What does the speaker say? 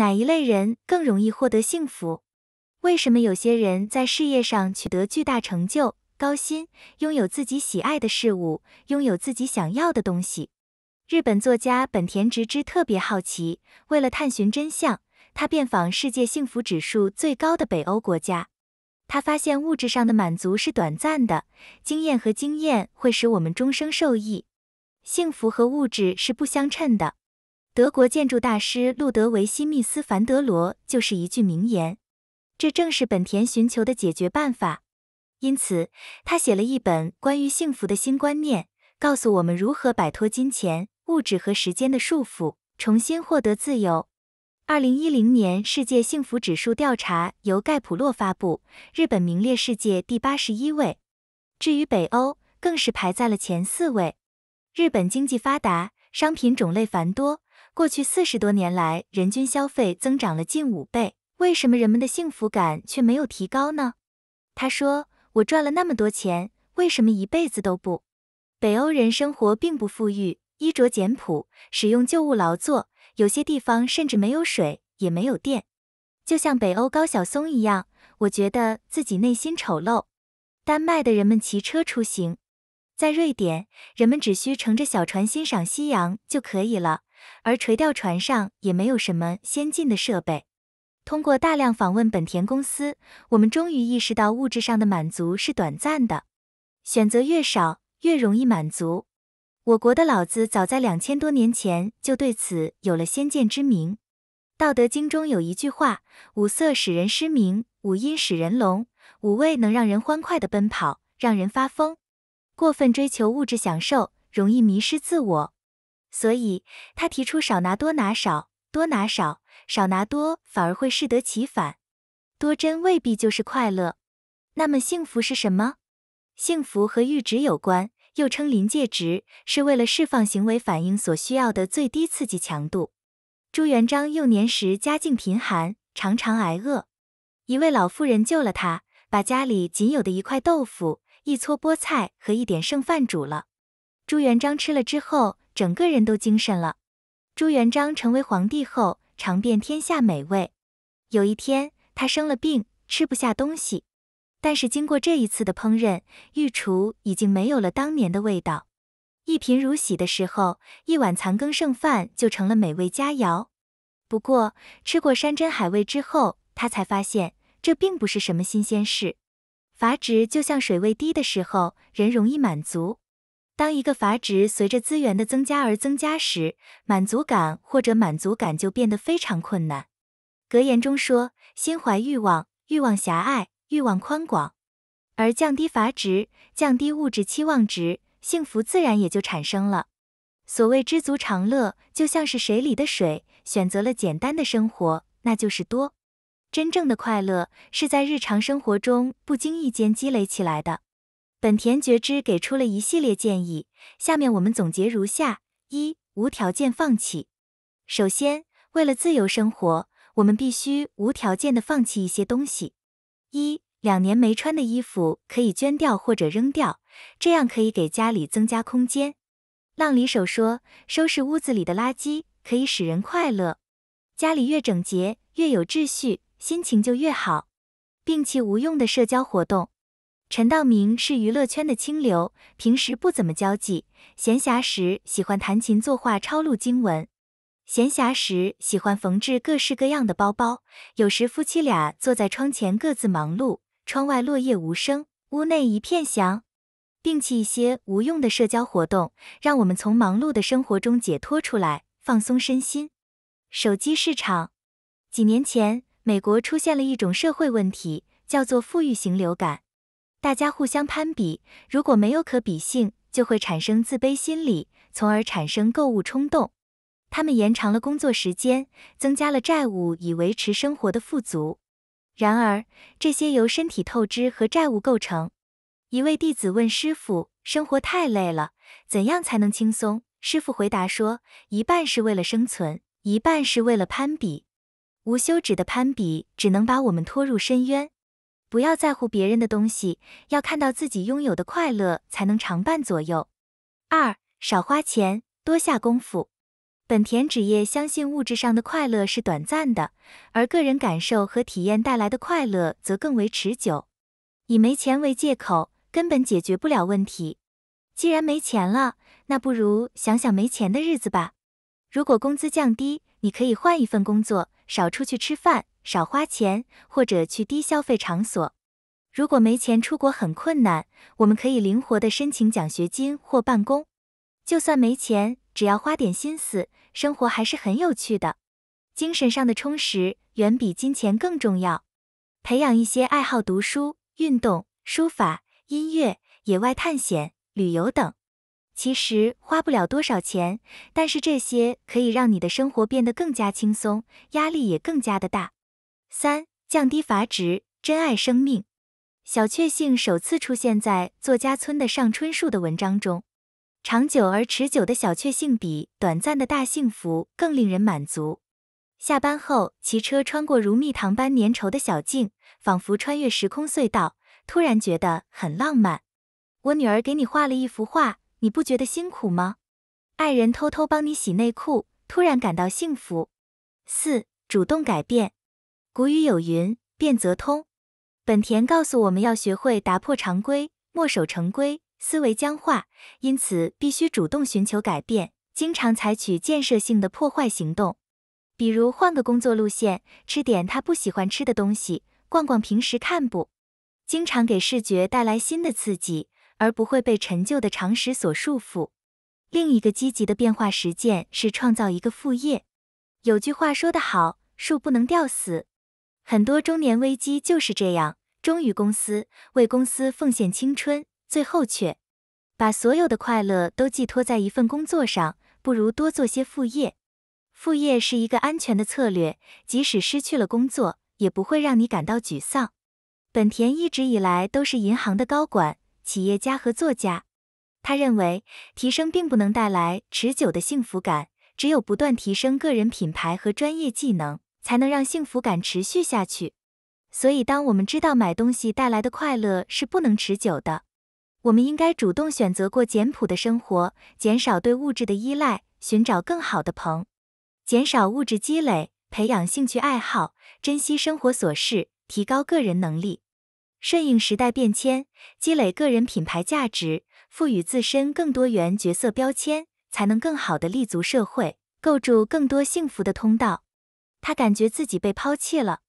哪一类人更容易获得幸福？为什么有些人在事业上取得巨大成就、高薪，拥有自己喜爱的事物，拥有自己想要的东西？日本作家本田直之特别好奇，为了探寻真相，他遍访世界幸福指数最高的北欧国家。他发现物质上的满足是短暂的，经验和经验会使我们终生受益。幸福和物质是不相称的。德国建筑大师路德维希·密斯·凡·德·罗就是一句名言，这正是本田寻求的解决办法。因此，他写了一本关于幸福的新观念，告诉我们如何摆脱金钱、物质和时间的束缚，重新获得自由。二零一零年世界幸福指数调查由盖普洛发布，日本名列世界第八十一位。至于北欧，更是排在了前四位。日本经济发达，商品种类繁多。过去四十多年来，人均消费增长了近五倍，为什么人们的幸福感却没有提高呢？他说：“我赚了那么多钱，为什么一辈子都不？”北欧人生活并不富裕，衣着简朴，使用旧物劳作，有些地方甚至没有水，也没有电。就像北欧高晓松一样，我觉得自己内心丑陋。丹麦的人们骑车出行，在瑞典，人们只需乘着小船欣赏夕阳就可以了。而垂钓船上也没有什么先进的设备。通过大量访问本田公司，我们终于意识到物质上的满足是短暂的。选择越少，越容易满足。我国的老子早在两千多年前就对此有了先见之明。《道德经》中有一句话：“五色使人失明，五音使人聋，五味能让人欢快的奔跑，让人发疯。过分追求物质享受，容易迷失自我。”所以他提出少拿多拿少多拿少少拿多，反而会适得其反。多真未必就是快乐，那么幸福是什么？幸福和阈值有关，又称临界值，是为了释放行为反应所需要的最低刺激强度。朱元璋幼年时家境贫寒，常常挨饿，一位老妇人救了他，把家里仅有的一块豆腐、一撮菠菜和一点剩饭煮了。朱元璋吃了之后，整个人都精神了。朱元璋成为皇帝后，尝遍天下美味。有一天，他生了病，吃不下东西。但是经过这一次的烹饪，御厨已经没有了当年的味道。一贫如洗的时候，一碗残羹剩饭就成了美味佳肴。不过吃过山珍海味之后，他才发现这并不是什么新鲜事。阀值就像水位低的时候，人容易满足。当一个阀值随着资源的增加而增加时，满足感或者满足感就变得非常困难。格言中说：“心怀欲望，欲望狭隘，欲望宽广。”而降低阀值，降低物质期望值，幸福自然也就产生了。所谓知足常乐，就像是水里的水，选择了简单的生活，那就是多。真正的快乐是在日常生活中不经意间积累起来的。本田觉知给出了一系列建议，下面我们总结如下：一、无条件放弃。首先，为了自由生活，我们必须无条件的放弃一些东西。一两年没穿的衣服可以捐掉或者扔掉，这样可以给家里增加空间。浪里手说，收拾屋子里的垃圾可以使人快乐，家里越整洁越有秩序，心情就越好。摒弃无用的社交活动。陈道明是娱乐圈的清流，平时不怎么交际，闲暇时喜欢弹琴、作画、抄录经文；闲暇时喜欢缝制各式各样的包包。有时夫妻俩坐在窗前各自忙碌，窗外落叶无声，屋内一片祥。摒弃一些无用的社交活动，让我们从忙碌的生活中解脱出来，放松身心。手机市场，几年前美国出现了一种社会问题，叫做富裕型流感。大家互相攀比，如果没有可比性，就会产生自卑心理，从而产生购物冲动。他们延长了工作时间，增加了债务，以维持生活的富足。然而，这些由身体透支和债务构成。一位弟子问师傅：“生活太累了，怎样才能轻松？”师傅回答说：“一半是为了生存，一半是为了攀比。无休止的攀比，只能把我们拖入深渊。”不要在乎别人的东西，要看到自己拥有的快乐，才能常伴左右。二少花钱，多下功夫。本田纸业相信物质上的快乐是短暂的，而个人感受和体验带来的快乐则更为持久。以没钱为借口，根本解决不了问题。既然没钱了，那不如想想没钱的日子吧。如果工资降低，你可以换一份工作，少出去吃饭。少花钱，或者去低消费场所。如果没钱出国很困难，我们可以灵活的申请奖学金或办公。就算没钱，只要花点心思，生活还是很有趣的。精神上的充实远比金钱更重要。培养一些爱好，读书、运动、书法、音乐、野外探险、旅游等，其实花不了多少钱，但是这些可以让你的生活变得更加轻松，压力也更加的大。三、降低阀值，珍爱生命。小确幸首次出现在作家村的上春树的文章中。长久而持久的小确幸比短暂的大幸福更令人满足。下班后骑车穿过如蜜糖般粘稠的小径，仿佛穿越时空隧道，突然觉得很浪漫。我女儿给你画了一幅画，你不觉得辛苦吗？爱人偷偷帮你洗内裤，突然感到幸福。四、主动改变。古语有云，变则通。本田告诉我们要学会打破常规，墨守成规，思维僵化，因此必须主动寻求改变，经常采取建设性的破坏行动，比如换个工作路线，吃点他不喜欢吃的东西，逛逛平时看不，经常给视觉带来新的刺激，而不会被陈旧的常识所束缚。另一个积极的变化实践是创造一个副业。有句话说得好，树不能吊死。很多中年危机就是这样，忠于公司，为公司奉献青春，最后却把所有的快乐都寄托在一份工作上。不如多做些副业，副业是一个安全的策略，即使失去了工作，也不会让你感到沮丧。本田一直以来都是银行的高管、企业家和作家。他认为，提升并不能带来持久的幸福感，只有不断提升个人品牌和专业技能。才能让幸福感持续下去。所以，当我们知道买东西带来的快乐是不能持久的，我们应该主动选择过简朴的生活，减少对物质的依赖，寻找更好的朋减少物质积累，培养兴趣爱好，珍惜生活琐事，提高个人能力，顺应时代变迁，积累个人品牌价值，赋予自身更多元角色标签，才能更好的立足社会，构筑更多幸福的通道。他感觉自己被抛弃了。